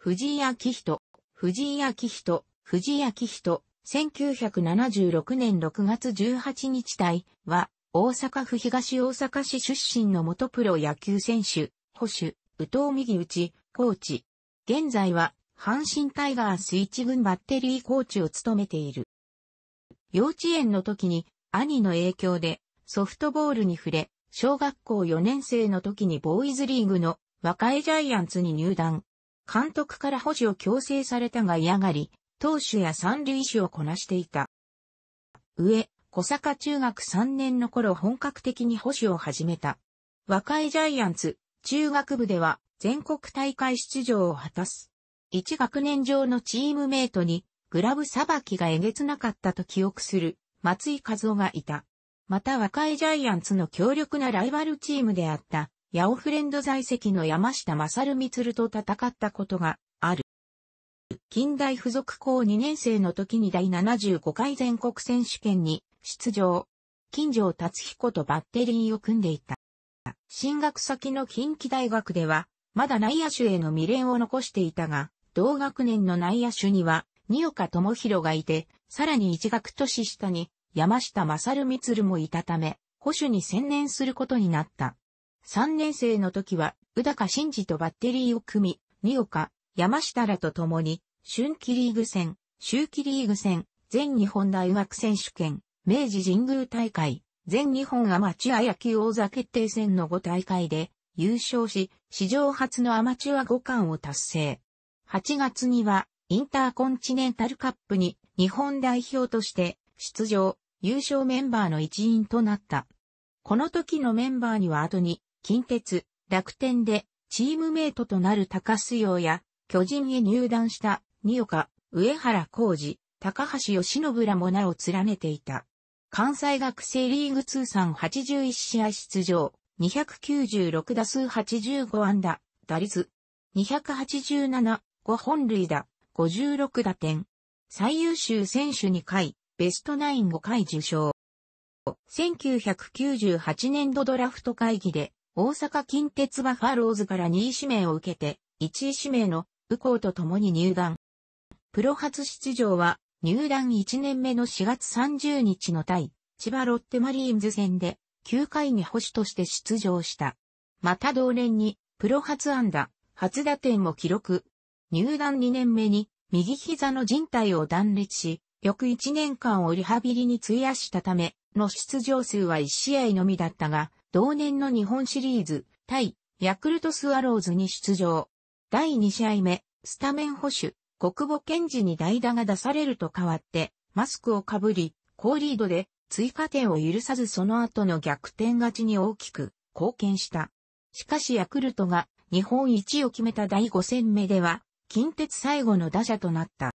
藤井明人、藤井明人、藤井明人、1976年6月18日隊は、大阪府東大阪市出身の元プロ野球選手、保守、宇藤右内、コーチ。現在は、阪神タイガース一軍バッテリーコーチを務めている。幼稚園の時に、兄の影響で、ソフトボールに触れ、小学校4年生の時にボーイズリーグの若いジャイアンツに入団。監督から保持を強制されたが嫌がり、投手や三塁手をこなしていた。上、小坂中学3年の頃本格的に保守を始めた。若いジャイアンツ、中学部では全国大会出場を果たす。一学年上のチームメイトにグラブさばきがえげつなかったと記憶する松井和夫がいた。また若いジャイアンツの強力なライバルチームであったヤオフレンド在籍の山下勝光と戦ったことがある。近代付属校2年生の時に第75回全国選手権に出場。金城達彦とバッテリーを組んでいた。進学先の近畿大学では、まだ内野手への未練を残していたが、同学年の内野手には、二岡智弘がいて、さらに一学年下に、山下勝光もいたため、保守に専念することになった。3年生の時は、宇高真嗣とバッテリーを組み、二岡、山下らと共に、春季リーグ戦、秋季リーグ戦、全日本大学選手権、明治神宮大会、全日本アマチュア野球王座決定戦の5大会で優勝し、史上初のアマチュア5冠を達成。8月には、インターコンチネンタルカップに日本代表として出場、優勝メンバーの一員となった。この時のメンバーには後に近鉄、楽天でチームメイトとなる高須洋や巨人へ入団した二岡、上原浩二、高橋義信らも名を連ねていた。関西学生リーグ通算81試合出場、296打数85安打、打率、287、5本塁打、56打点。最優秀選手2回、ベストナイン5回受賞。1998年度ドラフト会議で大阪近鉄バファローズから2位指名を受けて、1位指名の右校と共に入団。プロ初出場は、入団1年目の4月30日の対、千葉ロッテマリーンズ戦で、9回に捕手として出場した。また同年に、プロ初安打、初打点を記録。入団2年目に、右膝の靭帯を断裂し、翌1年間をリハビリに費やしたため、の出場数は1試合のみだったが、同年の日本シリーズ、対、ヤクルトスワローズに出場。第2試合目、スタメン保守、国母健治に代打が出されると変わって、マスクをかぶり、高リードで追加点を許さずその後の逆転勝ちに大きく貢献した。しかしヤクルトが日本一を決めた第5戦目では、近鉄最後の打者となった。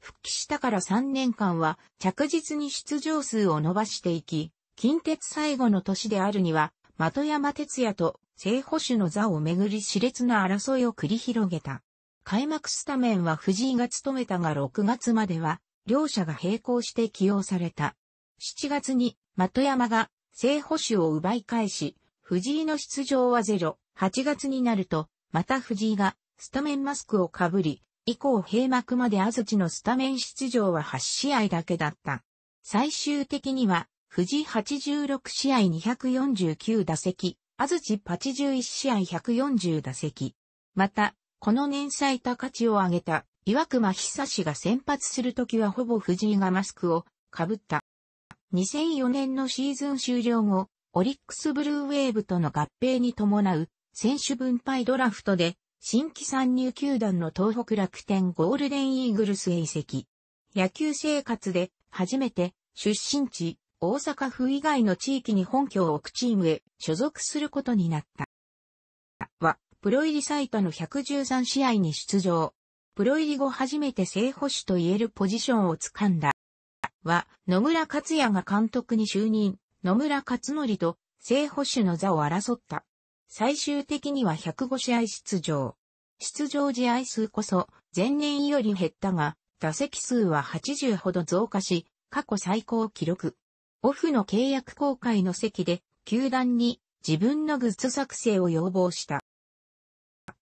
復帰したから3年間は着実に出場数を伸ばしていき、近鉄最後の年であるには、的山哲也と正保守の座をめぐり熾烈な争いを繰り広げた。開幕スタメンは藤井が務めたが6月までは、両者が並行して起用された。7月に、的山が正保守を奪い返し、藤井の出場はゼロ。8月になると、また藤井がスタメンマスクをかぶり、以降閉幕まで安土のスタメン出場は8試合だけだった。最終的には、富士86試合249打席、安土81試合140打席。また、この年最多価値を上げた岩隈久志が先発するときはほぼ藤井がマスクを被った。2004年のシーズン終了後、オリックスブルーウェーブとの合併に伴う選手分配ドラフトで新規参入球団の東北楽天ゴールデンイーグルスへ移籍。野球生活で初めて出身地大阪府以外の地域に本拠を置くチームへ所属することになった。は、プロ入り最多の113試合に出場。プロ入り後初めて正捕手と言えるポジションを掴んだ。は、野村克也が監督に就任、野村克則と正捕手の座を争った。最終的には105試合出場。出場試合数こそ前年より減ったが、打席数は80ほど増加し、過去最高記録。オフの契約公開の席で、球団に自分のグッズ作成を要望した。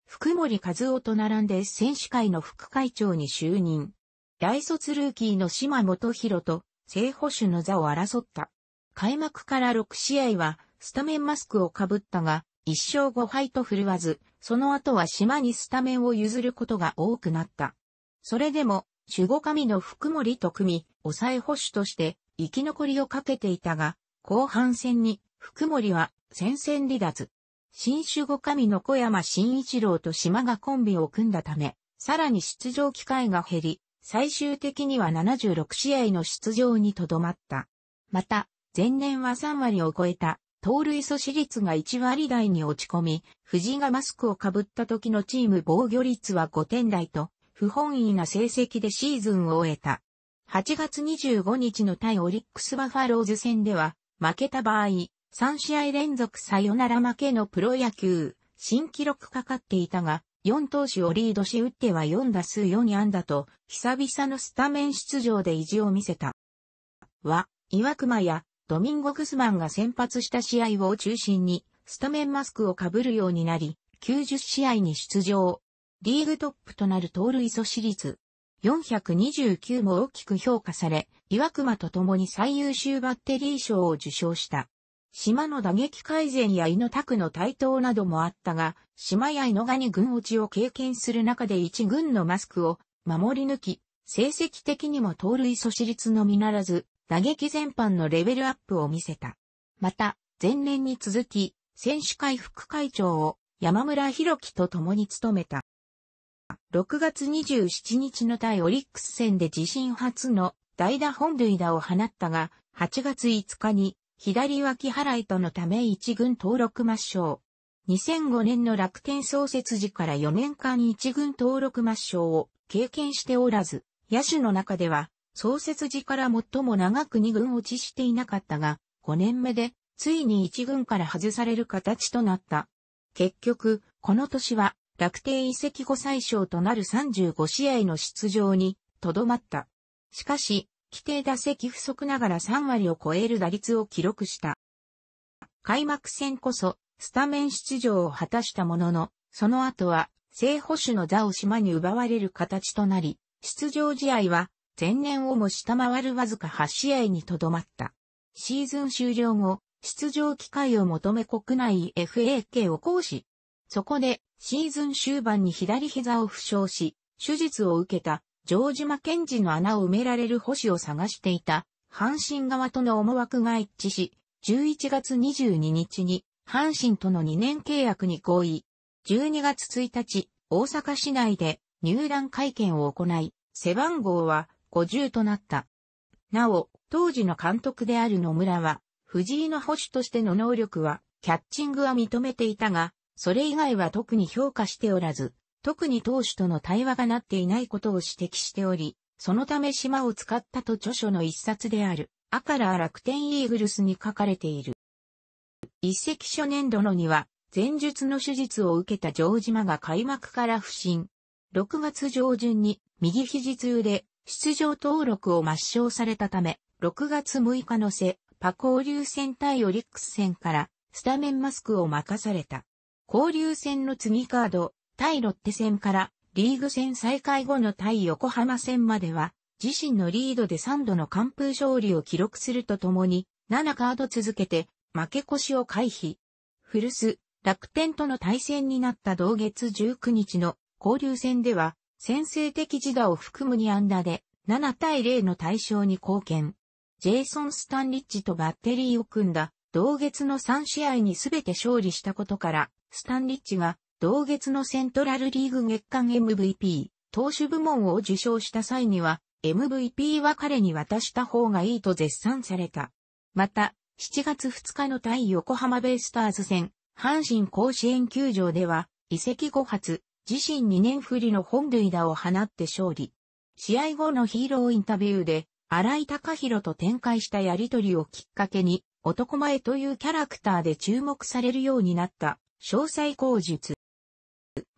福森和夫と並んで選手会の副会長に就任。大卒ルーキーの島本博と正捕手の座を争った。開幕から6試合はスタメンマスクをかぶったが、1勝5敗と振るわず、その後は島にスタメンを譲ることが多くなった。それでも、守護神の福森と組み、抑え捕手として生き残りをかけていたが、後半戦に福森は戦線離脱。新守護神の小山新一郎と島がコンビを組んだため、さらに出場機会が減り、最終的には76試合の出場にとどまった。また、前年は3割を超えた、盗塁阻止率が1割台に落ち込み、藤井がマスクをかぶった時のチーム防御率は5点台と、不本意な成績でシーズンを終えた。8月25日の対オリックスバファローズ戦では、負けた場合、3試合連続サヨナラ負けのプロ野球、新記録かかっていたが、4投手をリードし打っては4打数4安打と、久々のスタメン出場で意地を見せた。は、岩熊やドミンゴ・グスマンが先発した試合を中心に、スタメンマスクをかぶるようになり、90試合に出場。リーグトップとなる盗塁阻止率429も大きく評価され、岩隈と共に最優秀バッテリー賞を受賞した。島の打撃改善や井の拓の台頭などもあったが、島や井のがに軍落ちを経験する中で一軍のマスクを守り抜き、成績的にも盗塁阻止率のみならず、打撃全般のレベルアップを見せた。また、前年に続き、選手会副会長を山村博樹と共に務めた。6月27日の対オリックス戦で自身初の代打本塁打を放ったが、8月5日に左脇払いとのため一軍登録抹消。2005年の楽天創設時から4年間一軍登録抹消を経験しておらず、野手の中では創設時から最も長く二軍落ちしていなかったが、5年目でついに一軍から外される形となった。結局、この年は楽天移籍後最小となる35試合の出場に、とどまった。しかし、規定打席不足ながら3割を超える打率を記録した。開幕戦こそ、スタメン出場を果たしたものの、その後は、正捕手の座を島に奪われる形となり、出場試合は、前年をも下回るわずか8試合にとどまった。シーズン終了後、出場機会を求め国内 FAK を行使。そこで、シーズン終盤に左膝を負傷し、手術を受けた、ジョージ・マケンジの穴を埋められる星を探していた、阪神側との思惑が一致し、11月22日に、阪神との2年契約に合意。12月1日、大阪市内で入団会見を行い、背番号は50となった。なお、当時の監督である野村は、藤井の星としての能力は、キャッチングは認めていたが、それ以外は特に評価しておらず、特に投手との対話がなっていないことを指摘しており、そのため島を使ったと著書の一冊である、アカラー楽天イーグルスに書かれている。一石初年度のには、前述の手術を受けた城島が開幕から不振。6月上旬に右肘痛で出場登録を抹消されたため、6月6日の瀬、パ交流戦対オリックス戦からスタメンマスクを任された。交流戦の次カード、対ロッテ戦からリーグ戦再開後の対横浜戦までは、自身のリードで3度の完封勝利を記録するとともに、7カード続けて負け越しを回避。古巣、楽天との対戦になった同月19日の交流戦では、先制的自打を含む2安打で、7対0の対象に貢献。ジェイソン・スタンリッジとバッテリーを組んだ、同月の3試合に全て勝利したことから、スタンリッチが同月のセントラルリーグ月間 MVP、投手部門を受賞した際には、MVP は彼に渡した方がいいと絶賛された。また、7月2日の対横浜ベイスターズ戦、阪神甲子園球場では、移籍後発、自身2年振りの本塁打を放って勝利。試合後のヒーローインタビューで、荒井隆弘と展開したやりとりをきっかけに、男前というキャラクターで注目されるようになった。詳細口述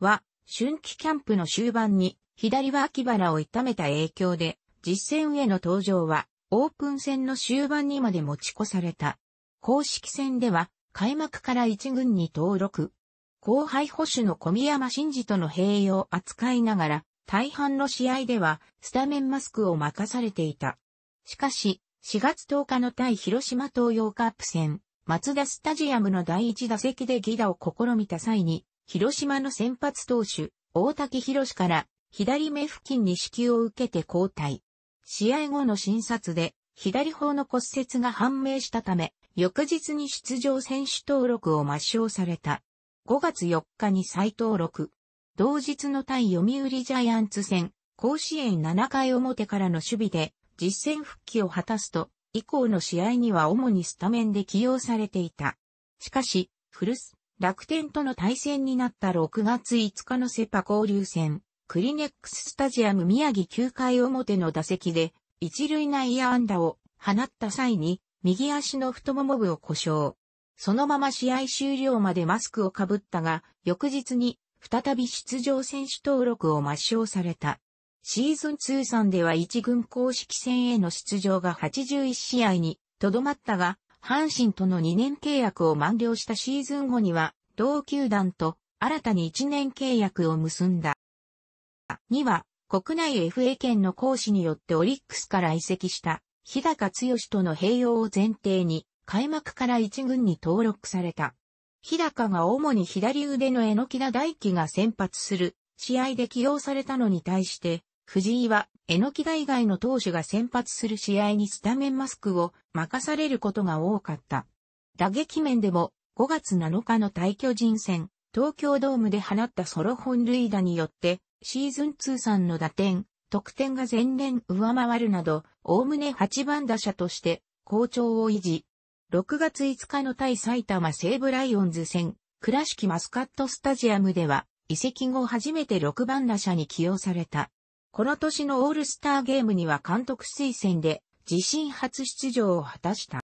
は、春季キャンプの終盤に、左は秋腹を痛めた影響で、実戦への登場は、オープン戦の終盤にまで持ち越された。公式戦では、開幕から一軍に登録。後輩保守の小宮山真司との併用を扱いながら、大半の試合では、スタメンマスクを任されていた。しかし、4月10日の対広島東洋カップ戦、松田スタジアムの第一打席でギダを試みた際に、広島の先発投手、大滝博から左目付近に支給を受けて交代。試合後の診察で、左方の骨折が判明したため、翌日に出場選手登録を抹消された。5月4日に再登録。同日の対読売ジャイアンツ戦、甲子園7回表からの守備で、実戦復帰を果たすと、以降の試合には主にスタメンで起用されていた。しかし、古巣、楽天との対戦になった6月5日のセパ交流戦、クリネックススタジアム宮城9回表の打席で、一塁内野安打を放った際に、右足の太もも部を故障。そのまま試合終了までマスクをかぶったが、翌日に再び出場選手登録を抹消された。シーズン通算では1軍公式戦への出場が81試合にとどまったが、阪神との2年契約を満了したシーズン後には、同球団と新たに1年契約を結んだ。2は、国内 FA 権の行使によってオリックスから移籍した日高剛との併用を前提に、開幕から一軍に登録された。日高が主に左腕の榎田大輝が先発する試合で起用されたのに対して、藤井は、榎木大外の投手が先発する試合にスタメンマスクを任されることが多かった。打撃面でも、5月7日の対巨人戦、東京ドームで放ったソロ本塁打によって、シーズン通算の打点、得点が前年上回るなど、おおむね8番打者として、好調を維持。6月5日の対埼玉西武ライオンズ戦、倉敷マスカットスタジアムでは、移籍後初めて6番打者に起用された。この年のオールスターゲームには監督推薦で自身初出場を果たした。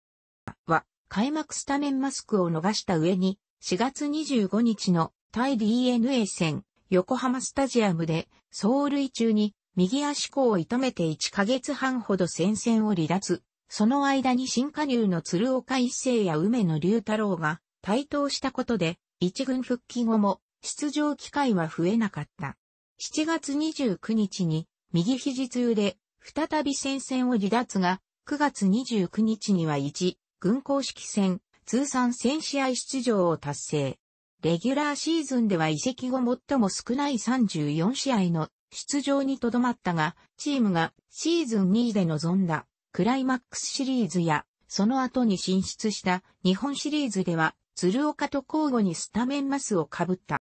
は、開幕スタメンマスクを逃した上に、4月25日の対 DNA 戦、横浜スタジアムで、走塁中に右足甲を痛めて1ヶ月半ほど戦線を離脱。その間に新加入の鶴岡一世や梅野龍太郎が台頭したことで、一軍復帰後も出場機会は増えなかった。7月29日に右肘痛で再び戦線を離脱が、9月29日には1、軍公式戦、通算1000試合出場を達成。レギュラーシーズンでは移籍後最も少ない34試合の出場にとどまったが、チームがシーズン2位で臨んだクライマックスシリーズや、その後に進出した日本シリーズでは、鶴岡と交互にスタメンマスを被った。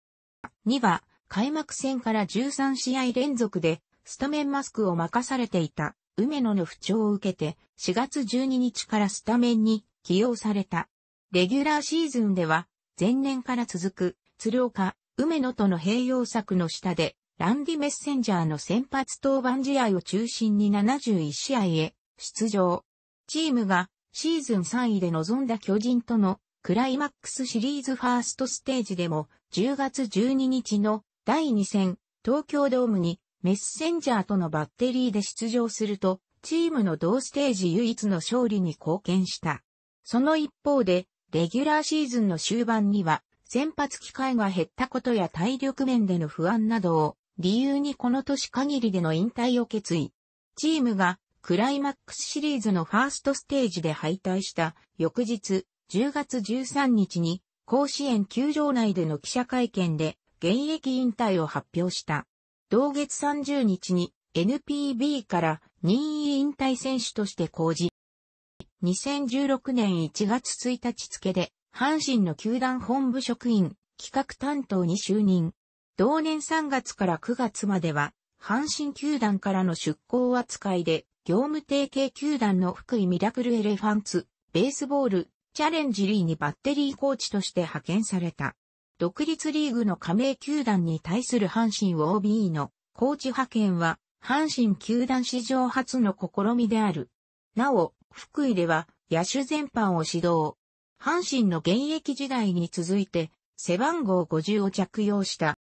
2は、開幕戦から13試合連続でスタメンマスクを任されていた梅野の不調を受けて4月12日からスタメンに起用された。レギュラーシーズンでは前年から続く鶴岡、梅野との併用策の下でランディメッセンジャーの先発登板試合を中心に71試合へ出場。チームがシーズン3位で臨んだ巨人とのクライマックスシリーズファーストステージでも10月12日の第2戦、東京ドームにメッセンジャーとのバッテリーで出場すると、チームの同ステージ唯一の勝利に貢献した。その一方で、レギュラーシーズンの終盤には、先発機会が減ったことや体力面での不安などを、理由にこの年限りでの引退を決意。チームが、クライマックスシリーズのファーストステージで敗退した翌日10月13日に甲子園球場内での記者会見で現役引退を発表した。同月30日に NPB から任意引退選手として公示。2016年1月1日付で、阪神の球団本部職員、企画担当に就任。同年3月から9月までは、阪神球団からの出向扱いで、業務提携球団の福井ミラクルエレファンツ、ベースボール、チャレンジリーにバッテリーコーチとして派遣された。独立リーグの加盟球団に対する阪神 OB のコーチ派遣は、阪神球団史上初の試みである。なお、福井では野手全般を指導。阪神の現役時代に続いて、背番号50を着用した。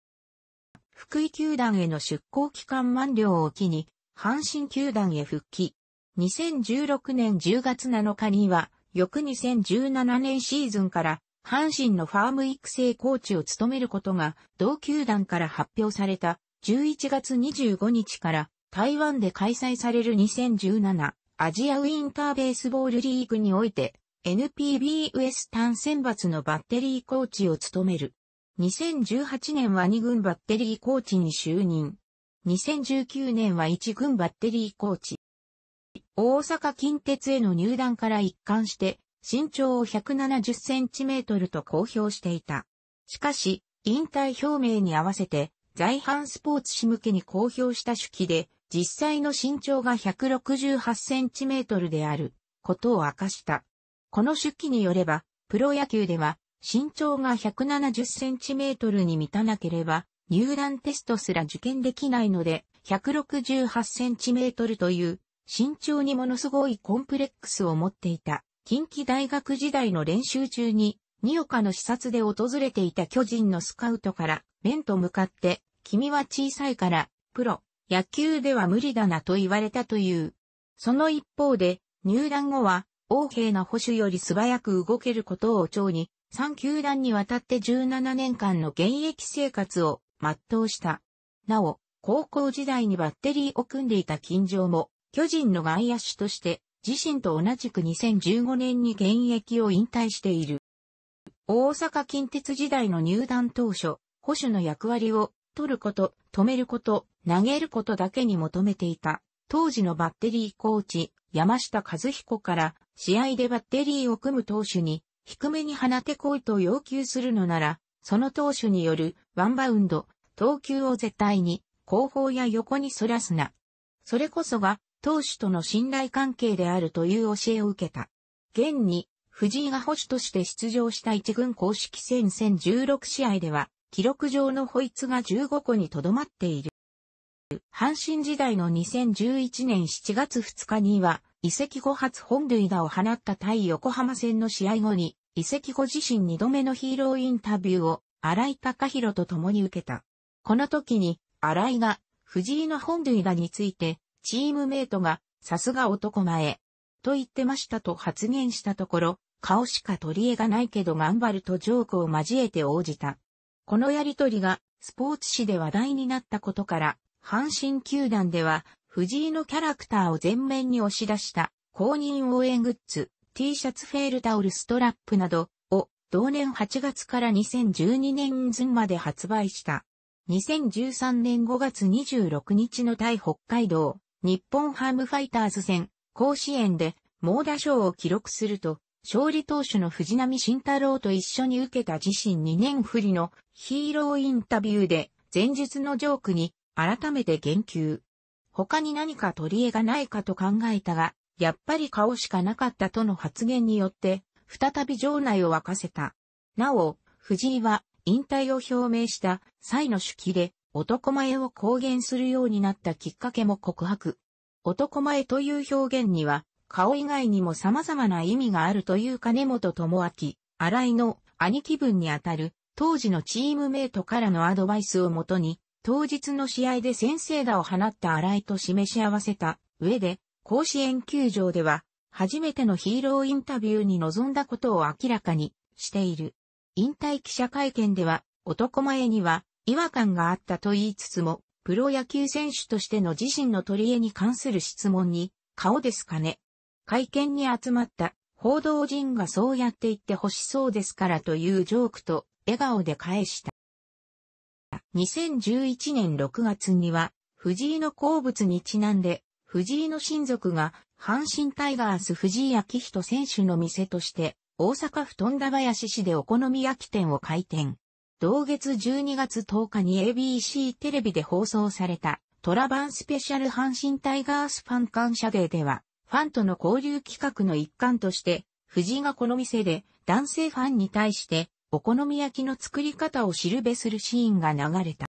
福井球団への出向期間満了を機に、阪神球団へ復帰。2016年10月7日には、翌2017年シーズンから阪神のファーム育成コーチを務めることが同球団から発表された11月25日から台湾で開催される2017アジアウィンターベースボールリーグにおいて NPB ウエスタン選抜のバッテリーコーチを務める。2018年は2軍バッテリーコーチに就任。2019年は1軍バッテリーコーチ。大阪近鉄への入団から一貫して身長を170センチメートルと公表していた。しかし、引退表明に合わせて、在阪スポーツ紙向けに公表した手記で、実際の身長が168センチメートルであることを明かした。この手記によれば、プロ野球では身長が170センチメートルに満たなければ、入団テストすら受験できないので、168センチメートルという身長にものすごいコンプレックスを持っていた。近畿大学時代の練習中に、二岡の視察で訪れていた巨人のスカウトから、面と向かって、君は小さいから、プロ、野球では無理だなと言われたという。その一方で、入団後は、王兵な保守より素早く動けることを長に、3球団にわたって17年間の現役生活を全うした。なお、高校時代にバッテリーを組んでいた近所も、巨人の外野手として自身と同じく2015年に現役を引退している。大阪近鉄時代の入団当初、保守の役割を取ること、止めること、投げることだけに求めていた。当時のバッテリーコーチ、山下和彦から試合でバッテリーを組む投手に低めに放てこいと要求するのなら、その投手によるワンバウンド、投球を絶対に後方や横に反らすな。それこそが投手との信頼関係であるという教えを受けた。現に、藤井が保守として出場した一軍公式戦戦16試合では、記録上のホイツが15個にとどまっている。阪神時代の2011年7月2日には、移籍後初本塁打を放った対横浜戦の試合後に、移籍後自身2度目のヒーローインタビューを、荒井隆弘と共に受けた。この時に、荒井が、藤井の本塁打について、チームメイトが、さすが男前。と言ってましたと発言したところ、顔しか取り柄がないけど頑張るとジョークを交えて応じた。このやりとりが、スポーツ誌で話題になったことから、阪神球団では、藤井のキャラクターを前面に押し出した公認応援グッズ、T シャツフェールタオルストラップなどを同年8月から2012年んまで発売した。2013年5月26日の対北海道日本ハムファイターズ戦、甲子園で猛打賞を記録すると、勝利投手の藤波慎太郎と一緒に受けた自身2年振りのヒーローインタビューで前述のジョークに改めて言及。他に何か取り柄がないかと考えたが、やっぱり顔しかなかったとの発言によって、再び場内を沸かせた。なお、藤井は引退を表明した際の手記で、男前を公言するようになったきっかけも告白。男前という表現には、顔以外にも様々な意味があるという金本智明、新井の兄貴分にあたる、当時のチームメイトからのアドバイスをもとに、当日の試合で先制打を放った新井と示し合わせた上で、甲子園球場では、初めてのヒーローインタビューに臨んだことを明らかにしている。引退記者会見では、男前には、違和感があったと言いつつも、プロ野球選手としての自身の取り柄に関する質問に、顔ですかね。会見に集まった報道陣がそうやって言って欲しそうですからというジョークと笑顔で返した。2011年6月には、藤井の好物にちなんで、藤井の親族が、阪神タイガース藤井明人選手の店として、大阪府富田林市でお好み焼き店を開店。同月12月10日に ABC テレビで放送されたトラバンスペシャル阪神タイガースファン感謝デーでは、ファンとの交流企画の一環として、藤井がこの店で男性ファンに対してお好み焼きの作り方を知るべするシーンが流れた。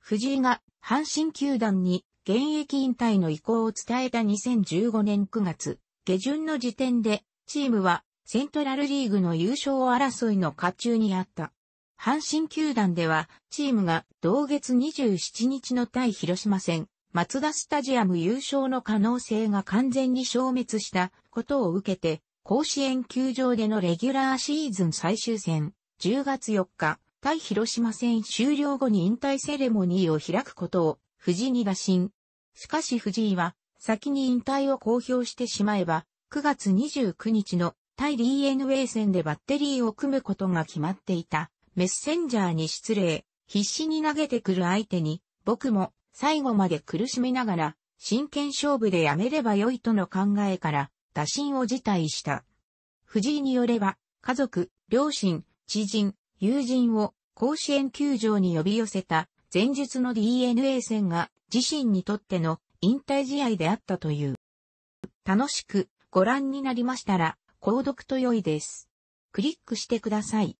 藤井が阪神球団に現役引退の意向を伝えた2015年9月下旬の時点でチームはセントラルリーグの優勝争いの下中にあった。阪神球団では、チームが同月27日の対広島戦、松田スタジアム優勝の可能性が完全に消滅したことを受けて、甲子園球場でのレギュラーシーズン最終戦、10月4日、対広島戦終了後に引退セレモニーを開くことを、藤井に打診。しかし藤井は、先に引退を公表してしまえば、9月29日の対 DNA 戦でバッテリーを組むことが決まっていた。メッセンジャーに失礼、必死に投げてくる相手に、僕も最後まで苦しみながら、真剣勝負でやめればよいとの考えから、打診を辞退した。藤井によれば、家族、両親、知人、友人を甲子園球場に呼び寄せた前述の DNA 戦が自身にとっての引退試合であったという。楽しくご覧になりましたら、購読と良いです。クリックしてください。